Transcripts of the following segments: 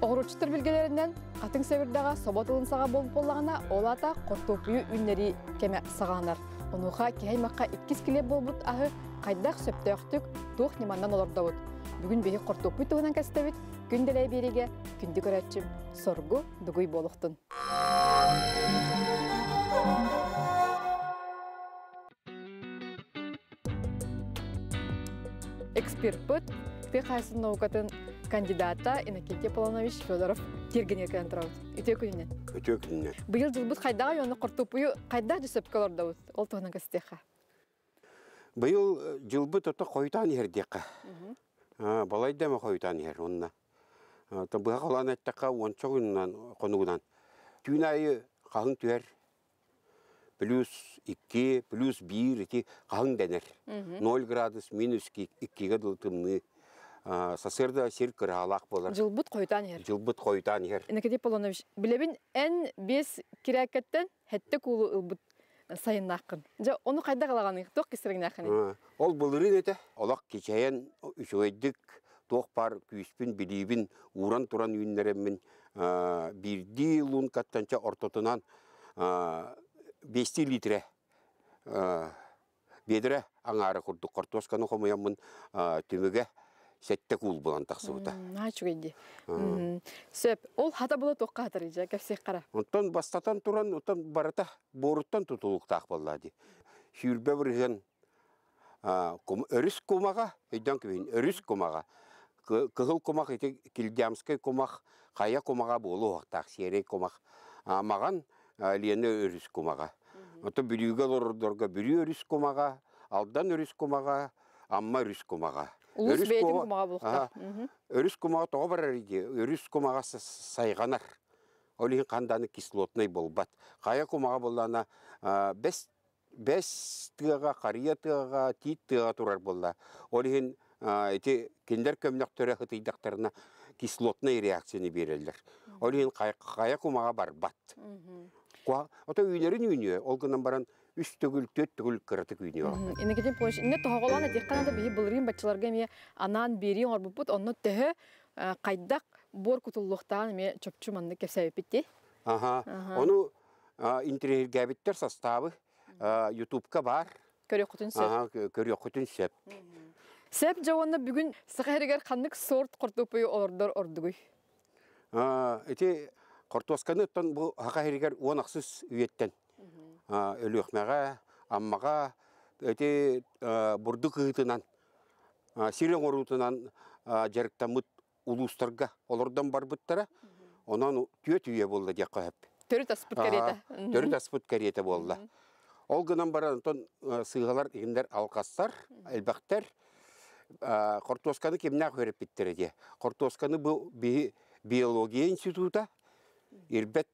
Оғыручтыр білгелерінен қатын сәбірдаға собот саға болып болағына олата үй үннері кеме сағанар. Онуға кеймаққа иккіз келе болбут ағы қайдақ сөптөқтік туқ неманнан олардауыд. Бүгін бейі қортуқию туғынан күнделей береге күнді көрәтчім соргу бүгүй болықтын. Эксперт бұд, қайсын науқатын кандидата Иннокентия Полонович Федоров кирген екен тұрауыз. Үте күнінен. Үте күнінен. Бұйыл жылбұт қайдағы оны құртып ұйы қайда жүсіп көлордауыз? Ол тұғынан көстеқа. Бұйыл э, жылбұт ұты қойтан ердеқі. Балайды дәмі қойтан ер онына табыға қалан плюс 2 плюс 1 ити қағын ноль градус минус иккиге дылтымны сасырда сир кыралак болар. Жылбыт койтан ер. ер. Полонович, бес хетте кулу ылбыт оны қайда қалағаның, тоқ кесірігін ақын. Ол бұлырын еті, олақ кечайын тоқ пар күйіспін білейбін уран туран үйіннереммін бирди лун каттанча ортотунан бести литре бедіре аңары картошканы қортосканы қомаяммын түміге сәтте кул булан тақсыбыта. Начугенди. Сөп, ол хата була тоққа атыр ижа, кәпсек қара. Онтан бастатан туран, онтан барата боруттан тутулук тақ баллади. Шүйлбе бүрген өріс кумаға, өйден көбейін, өріс кумаға кыһыл комах ити килдямской комах хая кумага болу уохтаах серей комах маған лена өрүс комага ото бүрүүгө лордорго бүрүү өрүс комага алдан өрүс кумага амма өрүс комага өрүс кумага тоо барар иди өрүс комага сайганар олихин канданы кислотный болбат хая комага боллана бес бес тыага кария тыага тиит тыага турар болла олихин эти киндер көмнөктөрө хытыйдактарына кислотный реакцияны берелер. Ол ен кая кумага барбат. Куа, ото үйнерин үйнө, ол гынан баран үс түгіл, төт түгіл кырытык үйнө. Энегеден пош, не тоголана э, дикканада бии булрин бачыларга ме анан бери ор бупут, онно тө кайдак э, бор кутуллуктан ме чөпчү манды кепсеп битти. Ага. Ону интергабиттер составы ютубка бар. Көрөк кутун сөп. Ага, көрөк Сәп жауанна бүгін сықайрыгар қандық сорт қортопы олардар ордығый. Әте қортуасқаны өттен бұл хақайрыгар оңақсыз үйеттен. Өліқмәға, аммаға, әте бұрды қығытынан, сирен орутынан жарықтамыт улустарға олардан бар бұттара, онан түйет үйе болды дек әп. Төрі аспыт карета. Төрі болды. Ол ғынан бар антон егіндер алқастар, әлбәқтер, Хортуосканы кемнақ өріп біттереде. Хортуосканы бұл биология института, ирбет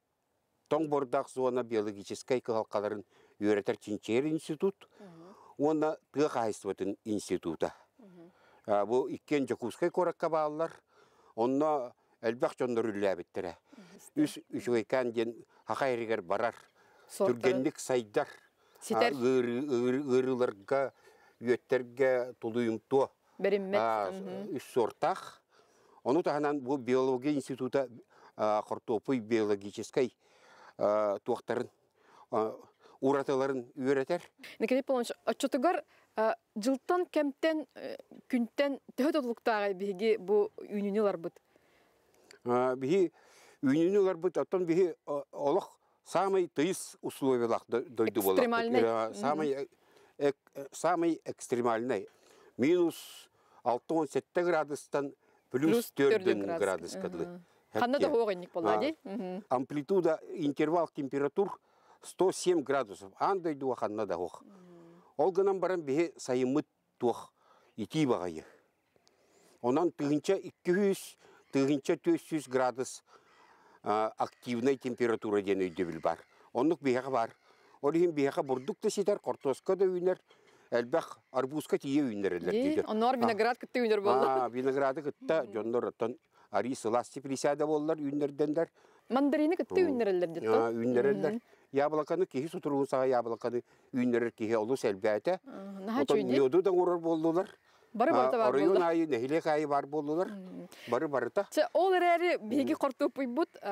тоң бордақ зона биологической кығалқаларын үйретер чинчер институт, оны тұғы қайыстыватын института. Бұл үйкен жокускай қораққа бағалар, онна әлбәқ жондар үлі әбіттірі. Үш өйкен ден хақайрегер барар, түргенлік сайдар, ұрыларға, үйеттерге Беремет. Үш сортах. Ону таханан бұл биология института құртопый биологической туақтарын, ураталарын үйретер. Николай Павлович, отчетыгар жылтан кемтен э, күнтен төт отлуктағы бігі бұл үйніне ларбыт? Бігі үйніне ларбыт, оттан бігі олық самый тыйыс условиялах дойду болақ. Экстремальный. Э, э, самый экстремальный. Минус 6-17 градустан плюс 4 градус кадлы. Ханна да хоғынник болады. Амплитуда интервал температур 107 градусов. Андай дуа ханна да хоқ. Ол гынан баран бе сайымыт туақ ити бағайы. Онан тыгынча 200, тыгынча 400 градус активной температура ден өйдебіл бар. Онық бияға бар. Олығын бияға бұрдық да сетер, қортосқа да үйінер әлбәқ арбузка тие үйіндерелер дейді. Онлар виноград кітті үйіндер болды. А, винограды кітті, жондар оттан арис ласти присяда болылар үйіндердендер. Мандарины кітті үйіндерелер дейді. А, үйіндерелер. Яблоканы кехи сутуруын саға яблоканы үйіндерер кехи олыс әлбәті. Отан миоду да орар болдылар. Бары барыта бар болдыр. Орыйын айы, нәхилек айы бар болулар Бары барыта. Че, ол әрәрі беге қортып бұйбұт, ә,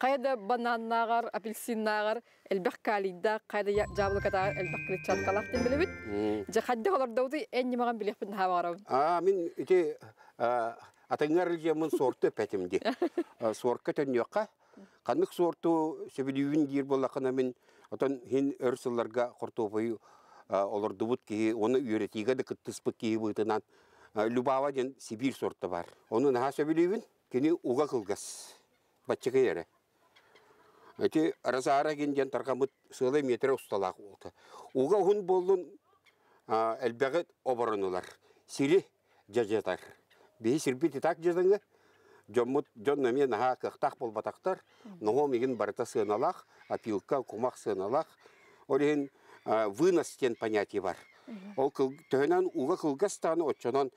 қайда бананнағар, апельсиннағар, әлбәқ калидда, қайда жабылықатағар, әлбәқ клетчаткалақ дем білі біт. Же, қадда оларда ұды, ән немаған білек бұн хаварам. А, мен үте, ә, атыңар жемін сорты пәтімде. Ә, Сорқа төн еққа, қанық сорту сөбілігін дейір болақына мен, отан хен өрсіларға қорту бұйы олордубут ки оны үйретиге да кыттыспыт ки быытынан любава ден Сибир сорты бар оны наха сөбүлүйбүн кини уга кылгас батчыгы эре эти разара кинден таргамыт сылай метре усталак болду уга хун болдун элбеги оборонулар сири жажатар бии сирбити так жадыңы жоммут жоннаме наха кыктак болбатактар ногом игин барыта сыыналак опилка кумак сыыналак орихин вынос тен понятие бар. Ол төнен уға қылғастаны отчонан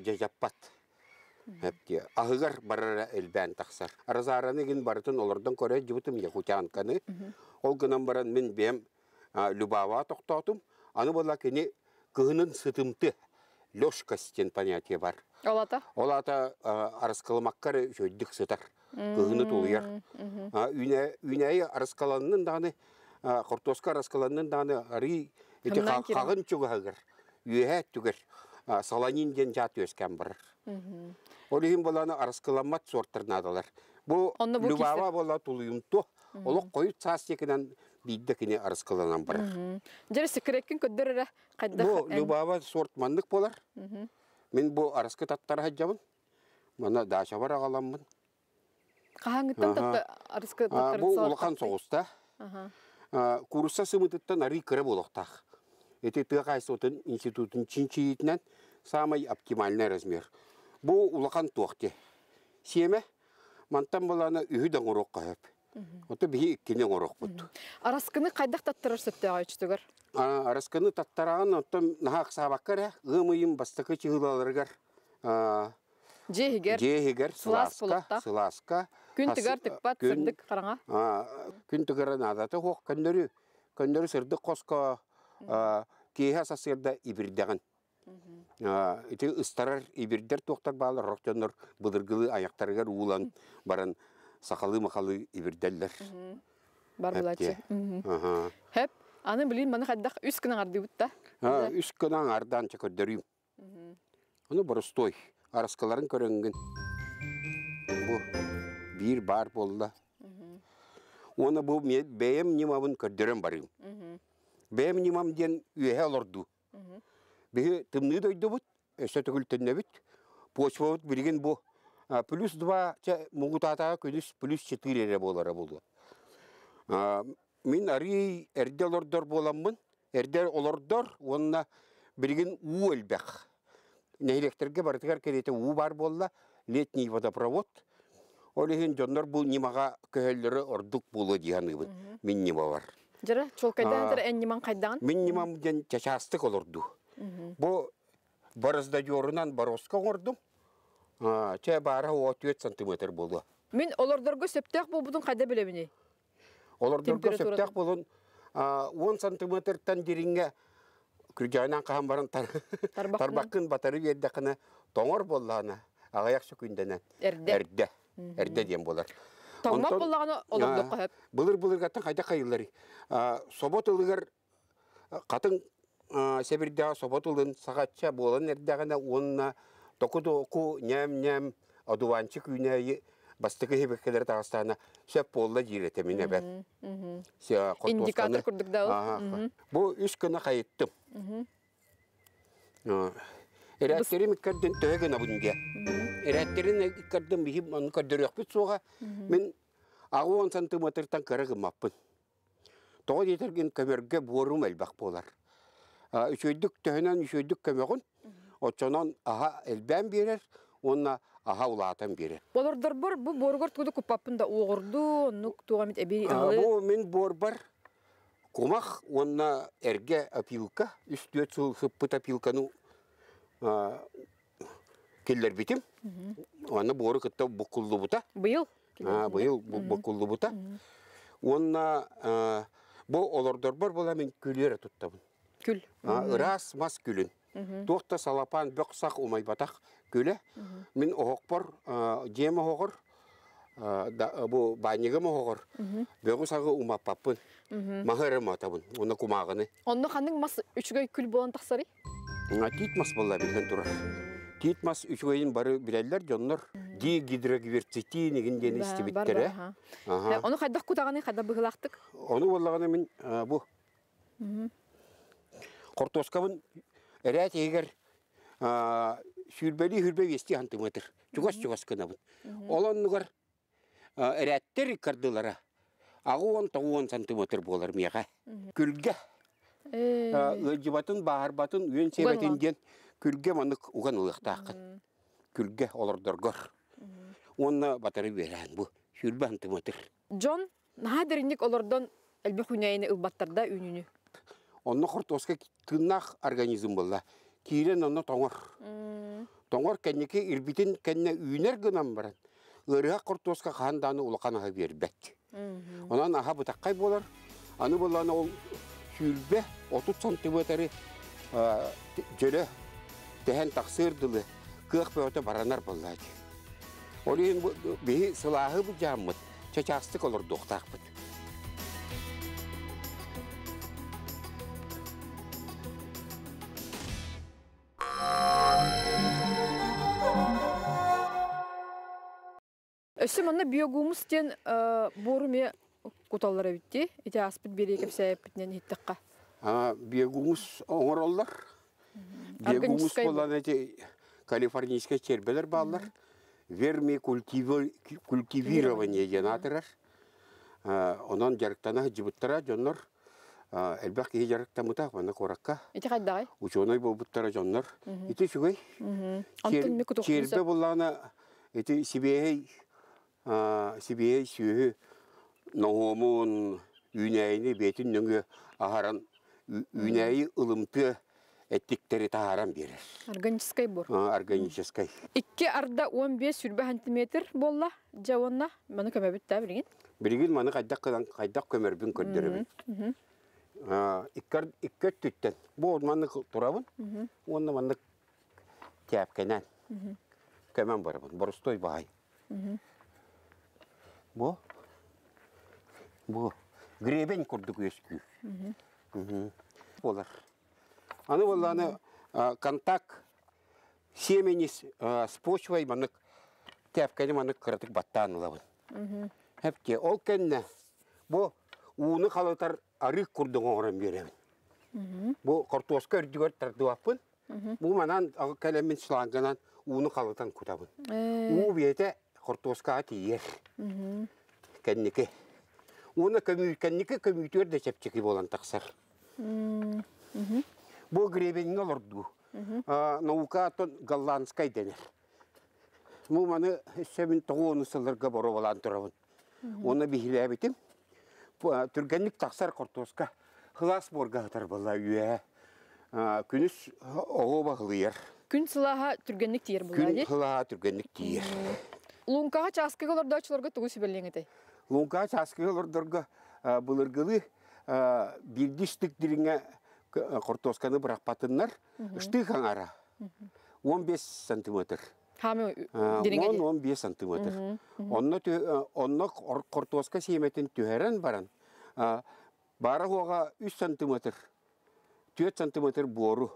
жаппат. Әпте, ағығар барара әлбән тақсар. Аразараны ген барытын олардың көрі жібітім қаны. Ол гынан баран мен бем любава тоқтатым. Аны бола кені кығының сытымты лёшка стен понятие бар. Олата? Олата арыскалымаққары жөддік сытар. Кығыны тұлыяр. Үйнәйі арыскаланның даны хортоска раскаланын даны ри эти кагын чугагыр үйе түгер саланин ден жат өскен бар олихин боланы араскыламат сорттырнадылар бу любава бола тулуюмту олок коют саас екинен бидде кине араскаланан бар жер секрекин көддөрө кайда бу любава сортмандык болар мен бу араскы таттар хаджамын мана даша бар агаламмын кахаңыттан татты араска таттар бу улахан соғыста курса сымытыттан ары кыра болоқтақ. Эти тыақайсотын институтын етінен самый оптимальный размер. Бұл ұлақан тұқты. Семе, мантан баланы үйден ұрық қайып. Оты бігі иккенен ұрық бұд. Арасқыны қайдақ таттырар сөпті ағай үштігір? Арасқыны таттыраған, оттым нағақ сабаққар, ғымыйым бастықы чығылаларғар. Жегер. Жегер сыласка. Сыласка. Күн тигер тикпат сырдык караңа. Күн тигерен адаты хок көндөрү. Көндөрү сырдык коско кеха сасырда ибирдеген. Ити ыстарар ибирдер токтар баалар роктонор быдыргылы аяктарыгар уулан баран сакалы макалы ибирделлер. Бар булачы. Хеп Аны билин мана хаддах үс кына арды бутта. Үс күн ардан чакырдырым. Аны боростой арыскаларын көрінген. Бұл бір бар болды. Оны бұл бәйім немамын көрдерін барым. Бәйім немам ден үйе алырды. Бәйі тымны дойды бұд, өсі түгіл түнне бұд. Почва бұд білген бұл. Плюс два, мұғытатаға көніс плюс четыре рі болды. Мен әрі әрдел ордар боламын, әрдел олардар, онына бірген уөл бәқ нәйректерге бардыгар керете у бар болла летний водопровод олеген донор бу нимага көһөллөрө ордук булы дияныбы мин нема бар жара чолкайдан эн неман кайдан мин немам ден чачастык олорду бу борозда жорунан бороска ордум че бары ответ сантиметр болду мен олордорго сөптөк болбудун кайда билебини олордорго сөптөк болун он сантиметртен деринге күргәнен қаған барын тарбақкын батары берді қына тоңыр болланы ағаяқшы күйіндені әрді әрді дейін болар тоңма болланы олымды кап бұлыр бұлыр қаттың қайда қайылар. собот ұлығыр қатын сәбірді собот ұлын сағатша болын әрді гана онна токуду оку ням ням одуванчик күйіне бастыгы хебеккелер тағастана сөп болла жиретеміне бәт. Индикатор күрдік дауыл. Бұл үш күні қайыттым. Ирәттерім иккәрден төген абынге. Ирәттерін иккәрден бейіп, оны көрдер өкпіт соға. Мен ағы 10 сантиметртан кірігім аппын. Тоғы детерген көмерге борым әлбақ болар. Үшөйдік төһінен үшөйдік көмеғін, отчонан аға әлбән берер, онна аха улаатан бири. Болордор бор бу боргор туду купапында огурду нук тугамит эбери алы. Бу мен борбар кумах онна эрге апилка, үстүө сылсыппыт апилкану келлер битим. Оны бору кытта букулду бута. Быйыл? Быйыл букулду бута. Онна бу олордор бор бола мен күлер туттабын. Күл. Ырас мас күлүн. Тоқта салапан бөксақ умай батақ күлі. Мен оқпор, бар, жем оғыр, бұл банегім оғыр. Бөгі сағы умаппаппын, мағырым атабын, оны кумағыны. Онны қаның мас үшігөй күл болан тақсары? Тит мас болла білден тұрар. Тит мас үшігөйін бары біләлілер, жонлар ди гидрогиверцити неген дені істебеттері. Оны қайдақ құдағаны, қайда бұғылақтық? Оны болағаны мен бұл. Қортоскабын әрәт егер сүрбәли хүрбе вести антыметр. Чугас чугас кынабын. Олон нугар әрәттер кырдылара. Агу он тагу он сантиметр болар мияға. Күлге. Э. Өлжібатын, бағарбатын, үйен ген. күлге манык уған ұлықтақын. Күлге олардырғыр. Онна батары берән бұ. Сүрбе антыметр. Джон, нахадырынник олардан әлбі хүнәйіні ұлбаттарда үйіні. Онна құрт оска тыннақ организм болла киирен оно тоңор. Тоңор кеннеки ирбитин кенне үйнер гынан баран. Өріға құртуысқа қанданы ұлқан аға бербәт. Онан аха бутаккай болар. Аны боланы ол сүйлбе 30 сантиметрі жөлі тәхен тақсырдылы кық бөті баранар болады. Олейін бейі сылағы бұл жаммыд, чачастық олар доқтақ бұд. Өсі мұны биогумыстен э, боруме куталлар әбітті, әте аспыт бере кепсе әбітінен еттіққа. Биогумыс оңыралдар. Биогумыс болан әте калифорнийске тербелер балдар. Верми культивирование генатырар. Онан жарықтана жібіттіра жоннар. Әлбәқ ей жарықта мұтақ бана қораққа. Әте қайдағай? Ученой болбыттара жоннар. Әте шүгей. Тербе болана әте сибейей сибе сүйі ноғомын үйнәйіні бетін нүңі ағаран үйнәйі ылымты әттіктері тағаран берер. Органическай бұр. Органическай. Икке арда 15 сүрбі сантиметр болла, жауынна, мұны көмәбіт та Бірген қайдақ Икке түттен, бұл мұны тұрабын, оны мұны тәпкенен, көмен бұрыстой Бо? Бо. Гребень курдук Угу. Олар. Аны ол контакт семенис с почвой манык тәпкәне манык кырдык баттан Угу. ол кенне бу уны халатар арык курдук огырын беребин. картошка тардуапын. манан кәлемин сыланганан уны халатан У құртуысқа аты ер. Кәннеке. Оны кәннеке көмейтер де сәптеке болан тақсар. Бұл гребенің олырду. Наука атын голландскай денер. Бұл маны сөмін тұғуыны сылырға бору болан тұрабын. Оны бігіләбетім. Түргенлік тақсар құртуысқа. Хылас борға атар бола үйе. Күніс оғы бағылыр. Күн сылаға түргенлік тиер болады. Күн сылаға түргенлік тиер. Лункаға часкы оларды очыларға туғысы белеңеті? Лункаға бұлыргылы бірді штык аңара. 15 сантиметр. Хамы 10-15 сантиметр. Онна құртоска семетін түхәрін баран. Бары оға 3 сантиметр, 4 сантиметр бору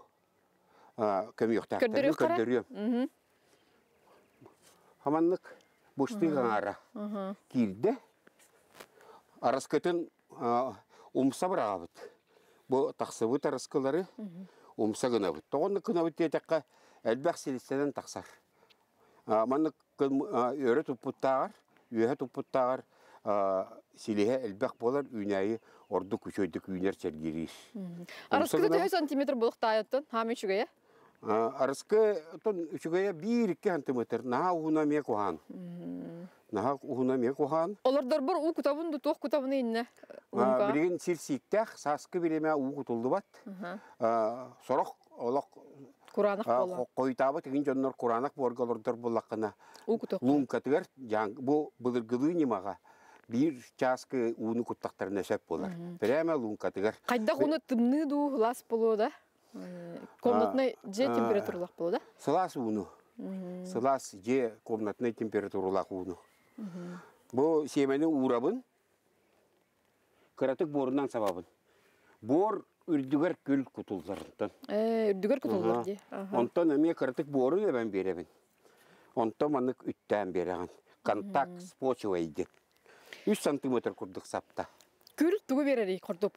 бушты гаңара. Кирде араскатын умса барабыт. Бу тахсыбыт араскалары умса гына бит. Тогон кына бит текка әлбәк силистедән тахсар. Манны өрө тупуттагар, үйе тупуттагар силеһе элбәк болар үйнәйі орды күчөйдік үйнәр сәргерейіс. Арасқызы 10 сантиметр болық тайыттын, хамы үшіге, Арыскы тон үчүгөйө бирикке хантымытыр. Наха угуна ме кухан. Наха угуна ме кухан. Олардар бир у кутабын тох кутабын инне. Бирин кутулду бат. Сорох олок Койтабы тигин жоннор бу бир часкы болар. Прямо лунка тигер. Кайда тымны комнатный же температуралак болду да сылас ууну сылас же комнатный температуралак ууну бу семени урабын кыратык борунан сабабын бор үрдүгөр күл кутулдарынтан э, үрдүгөр кутулдар ди онтон эме кыратык бору эбен беребин онтон манык үттән береген контакт с почвой дит үч сантиметр курдук сапта күл тугу берери курдук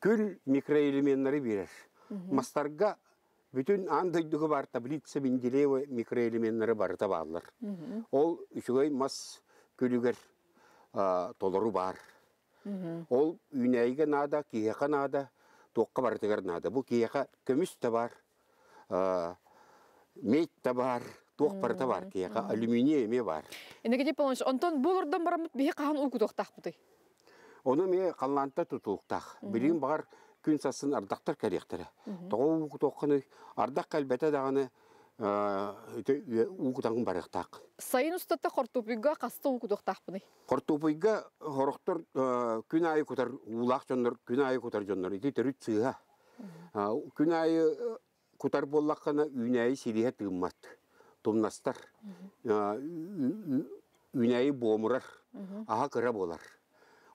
күл микроэлементтери берер мастарга бүтүн андойдугу бар таблица менделеева микроэлементтери бар табаалар ол үчүгөй мас күлүгер толору бар ол үнәйге нада киека нада тоққа бартыгар нада бұл киека көмүс та бар медь та бар туох парта бар киека алюминий эме бар энеге деп болончу онтон бул ордон барам бие каан улкутуктакбыты ону мен калланта тутулуктак билим бар күн сасын ардақтар кәректері. Тоғы тоққаны ардақ кәлбәті дағаны э, уғытаңын барықтақ. Сайын ұстатта қортупыйға қасты уғытақтақ бұны? Қортупыйға қорықтыр э, күн айы көтір ұлақ жонлар, күн айы көтір жонлар, үйті түрі түсіға. Күн айы э, көтір боллаққана айы селеге тұғымат, тұмнастар, айы бомырар, аға қыра болар.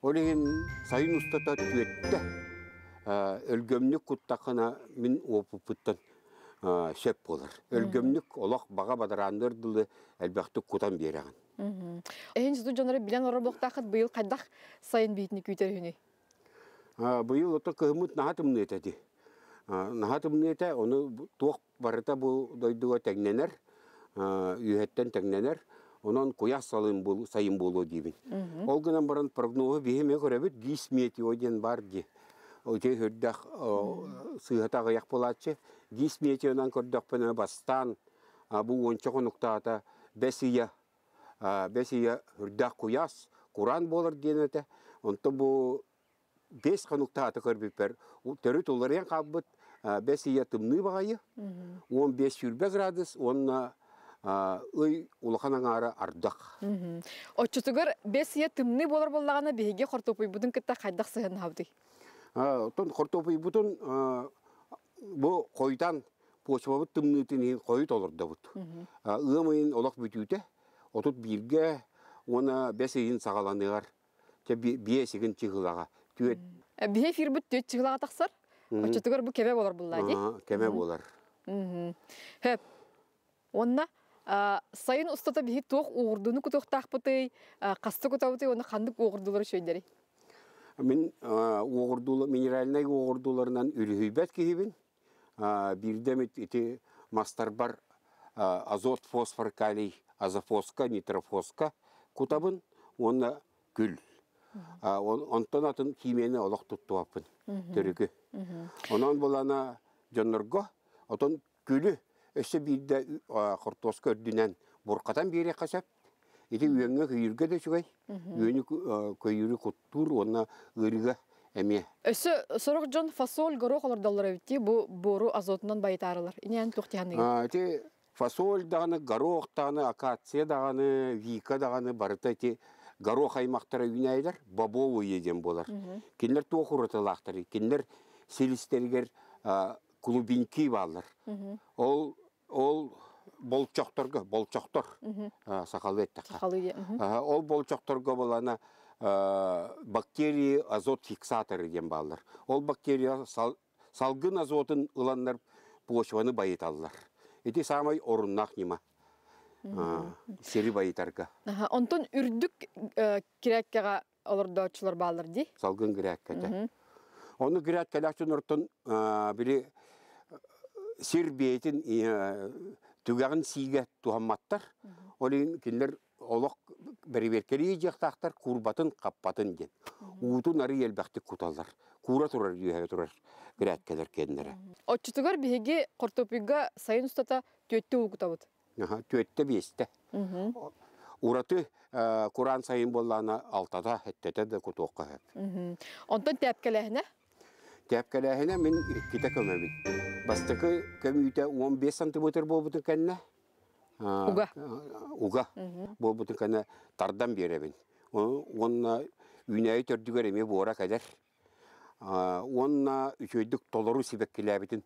Олеген сайын ұстатта түйетті. Э, өлгөмнүк куттакына мин опупуттан э, шеп болар. Өлгөмнүк олох бага бадарандар дылы әлбәхтүк кутан береген. Эйн жду жонары билен оробоктакыт быйыл кайдах сайын бейтини күйтер хүнү. Э, быйыл ото кыгымыт нахатымны этеди. Нахатымны эте оны туох барыта бу дойдуга теңненер, үйеттен теңненер. Онан куяс салым бұл, сайын болу дейбін. Ол гынан баран прогнозы бейіме көрәбіт, 10 метеоден бар дейбін өте хүрдәк сыйһатағы яқ болатчы. Гис метеонан көрдәк пына бастан бу онча конуктата бәсі е хүрдәк Құран болыр дейін әті. Онто бұл бес конуктата көрбипер. Төрү тулардан кабыт бесия тымны багайы. 15 хүрбе градус, онна ый улаханаңары ардақ. Отчутугар е тымны болар боллағаны беге қортопой бұдың кітті қайдақ сығын хабдый. Тон хортопый бутын бу койдан почвабыт тымнытын ин кой толорда бут. Ыымын олак бүтүтө отут бирге она бесин сагаланыгар. Те биесигин чыгылага. Түөт. Бие фирбит түөт чыгылага таксар. Очотугар бу кеме болор булла ди. Кеме болор. Хеп. Онна сайын устата бихи тоқ уғырдыны күтоқ тақпыты, қасты күтабыты, оны қандық уғырдылары шөйдері. Мен оғырдулы, минеральный оғырдуларынан үріхейбәт кейбін. Бірдемет мастар бар азот, фосфор, калий, азофоска, нитрофоска кутабын, оны күл. Онтан атын кеймені олық тұтту апын, түрігі. Онан болана жонырға, отон күлі өсі бірді құртоска үрдінен бұрқатан бере қасап, Ити үйәңгә көйүргә да чугай. Үйәне көйүрі куттур, онна ырыга әме. Өсі сорок жон фасоль горох олардалар әвітті, бу бору азотунан байтарылар. Инен тұқтияны Те фасоль даганы горох дағаны, акация даганы вика даганы барыта те горох аймақтары үйнәйлер, бабово еден болар. Кенлер тоқұрытылақтыр, кенлер селістергер клубинки балар. Ол, ол болчоктор. болчоқтор сақалбек таққа ол болчокторго болана бактерии азот фиксаторы деген балдар ол бактерия салгын азотын ыланнар почваны байыталлар эти самый оруннах нема. сери байытарга онтон үрдүк э, киряккага олордоочулар баалар ди салгын киряккате оны киряккалаактын ортон бири э, түгәгін сиге туһамматтар олин кинлер олоқ бериберкери жақтақтар курбатын қаппатын ден уутун ары елбәкти куталар кура турар үйе турар грәккелер кендере отчутугар биһиги кортопуйга сайын устата төтте угутабыт аха төтте бесте ураты э, куран сайын боллана алтада хеттете де кутуққа хеп онтон тәпкелеһине тәпкелеһине мен ките көмөбүн Бастықы кем үйте 15 сантиметр болбытын кәнне. Уга. Уга. Болбытын кәнне тардан беребин. Онна үйнәй төрдігер еме бора кәдер. Онна үшөйдік толыру себек келәбетін.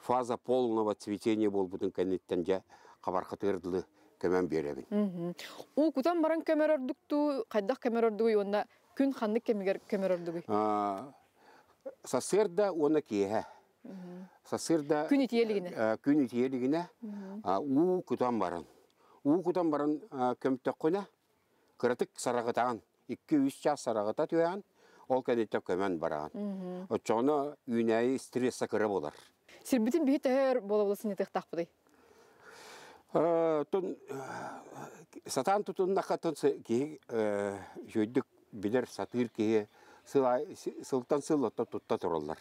Фаза полного цветения болбытын кәннеттен жа қабарқы тырдылы кәмен беребин. у кутан баран кәмер өрдікту, қайдақ кәмер өрдігі, онна күн ханды кәмер өрдігі. Сасырда оны кейхә сасырда күн итиелигине күн итиелигине уу кутан барын. уу кутан барын көмтөк кына күрітік сарағытаған. Икі үш час сарағыта түгән ол кәдетте көмен бараған. отчоно үнәйи стресса кыры болар бүтін бит әр бола болсын итек тахпыды тун сатан тутун нахатын ки жөйдүк билер сатыр кейі, сылтан сылотта тұтта тұрылар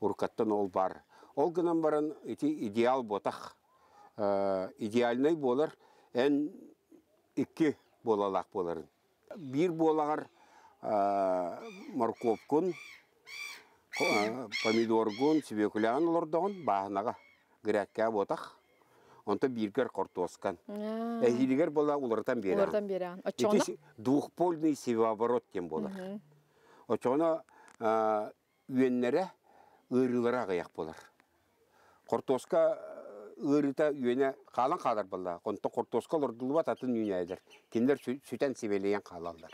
уркаттан ол бар. Ол гынан баран ити идеал ботах. Ә, идеальный болар, ән икки болалақ болар Бир болағар ә, морковкун, ә, помидоргун, свекулян лордон бағынаға грядка ботах. Онта биргер кортоскан. Эхилигер бола улардан беран. Улардан беран. Очона? Двухпольный севооборот тем болар. Очона уеннере өрілері ағаяқ болар. Құртосқа өрілді э, үйіне қалан қалар болды. Қонты қортосқа лұрдылы атын үйіне айдар. Кендер сүтен себелеген қалалдар.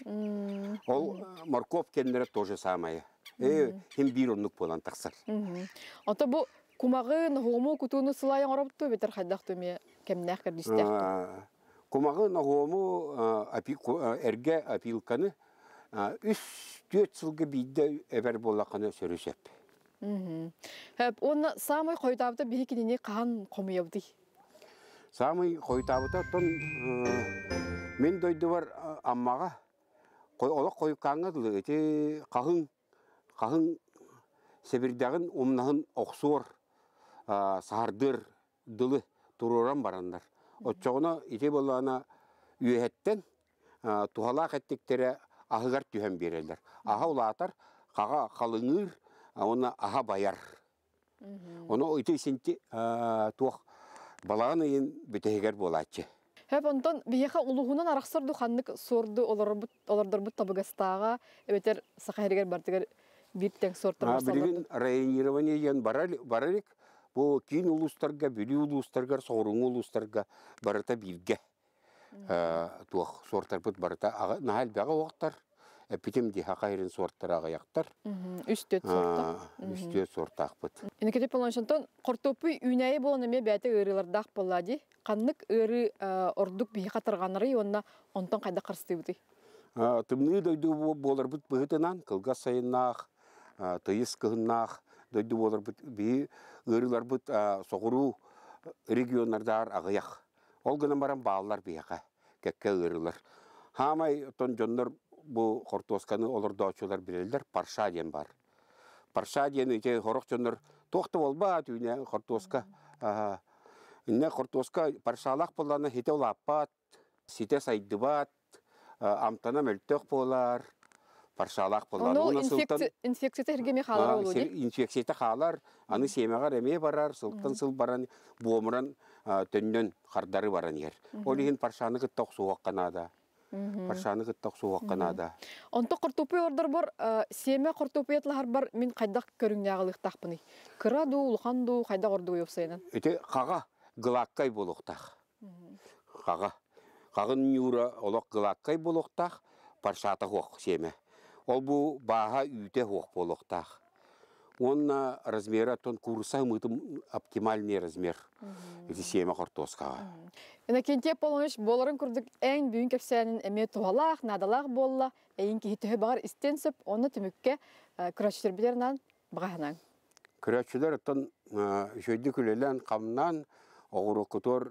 Ол э, морков кендері тоже самайы. Хем бір ұнық болан тақсыр. Ата бұл кумағын, ғому күтуіні сылайын ұрапты бетір қайдақты ме кемнәқ кірдістәқ. Кумағын, ғому э, әрге апилканы үш төт сылғы бейді әбәр болақаны сөрісеп. Хэп, он самый қойдабыда бейкі дене қаған қомыйылды. Самый қойдабыда тон э, мен дойды бар аммаға, олық қойқаңыз әте қағын, қағын себірдәғін омнағын оқсуыр, сағардыр, дылы тұруран барандар. Отчоғына ете болана үйеттен тухалақ әттіктері ағығар түйен берелдер. Аға ұлатар, қаға қалыңыр, оны аға баяр. Оны ойты сенти э, туох балагын ыйын бүтегер болачы. Хәп онтон бияха улугунан арахсыр духаннык сорду оларбут олардырбут табыгастага эбетер сахаргер бартыгер биттен сорттыр басталды. Билген районирование ян барал баралик бу кин улустарга, бүлү улустарга, сорун улустарга барата бивге. Э, туох сорттар бут барата нахал бага вакыттар әпитем де хақайрын суарттараға яқтар. Үстет суарта. Үстет суарта ақпыт. Инекетеп болғаншынтон, қортопы үйнәйі болын әме бәті өрілерді ақпылады. Қаннық өрі э, ордық би қатырғаныры, онына онтон қайда қырсты бұды. Тымны дөйді болар бұт бұғытынан, қылға сайынақ, тыйыс кығынақ, дөйді болар бұт би өрілер бұт соғыру региондарда ағыяқ. Ол ғынан баран балалар бейіға, кәкке өрілер. Хамай тон жонлар бу хортосканы олар даучулар билелер парша ден бар. Парша ден құрық жөндір, жонор тохты болба түйне хортоска. Инне хортоска паршалақ болланы хете улаппат, сите сайдыбат, амтана мөлтөк болар, паршалак болар. Ну, инфекция тергеме қалар олу, де? Инфекцията қалар, аны семеғар әме барар, сұлттан сыл баран, буомыран төннен қардары баран ер. Ол паршаны күтті қана паршаны кыттак суакканада онто куртупуй ордор бар э, семе куртупуй атлахар бар мен кайдак көрүңнягылыктакпын кыра ду улхан ду кайдак орду уйопсайнан эти кага гылаккай болуқтақ. кага кагын юра олок гылаккай болуқтақ, паршата хуок семе ол бу баға үйте хуок болуқтақ он размера тон курса там оптимальный размер эти семя И на кенте полныш боларын күрдік эң бүгін кепсәнин эме туалах надалах болла эйин кихитөхө бар истенсеп оны түмүкке э, күрәчілер билернан баганан Күрәчілер тон э, жөйді күлелен камнан күтор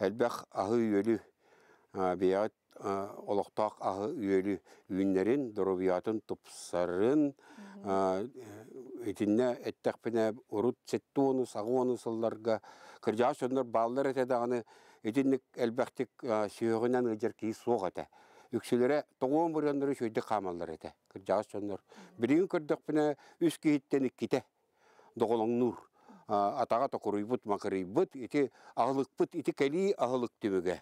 әлбәқ э, ағы үйелі бият Э, олоқтақ ағы үйелі үйіннерін, дұрубиятын, тұпсарын, етінне э, әттәқпіне ұрут сетті оны, сағы оны сылларға, кіржаш өнер балылар әтеді ағыны, етіннік әлбәқтік э, сүйеғінен ғыдер кейі соқ әті. Үксілері тоғын бір өнері шөйді қамалар әті, кіржаш өнер. Бірін көрдіқпіне үс кейіттен үккеті, доғылың нұр. Атаға тоқырый бұт, мақырый бұт, еті ағылық бұт, еті кәлі ағылық түмігі.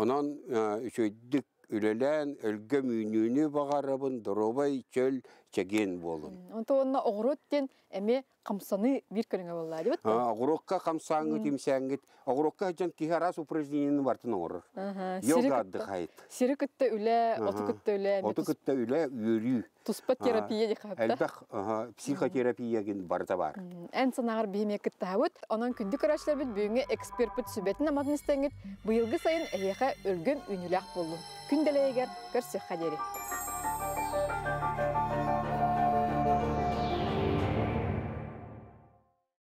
Онан э, үчөйдік үлелән, өлгі үйнүні бағарыбын доробай чөл кеген болын. Онта онна оғыроттен әме қамсаны бір көріңе болла, деп өтті? Оғырокқа қамсаңы демсәңгіт, оғырокқа жан кихарас упражнениені бартын оғырыр. Йога аддықайт. Сері күтті үлі, оты күтті үлі. Оты күтті үлі үйрі. Тұспа терапия де қапты? Әлбәқ психотерапия ген барда бар. Ән санағар бейме күтті әуіт, онан күнді көрәшілер бит бүйіңе эксперт біт сүбетін аматын істәңгіт, бұйылғы сайын әйеқә үлгім үніләқ болу. Күнделі егер көрсек қадері.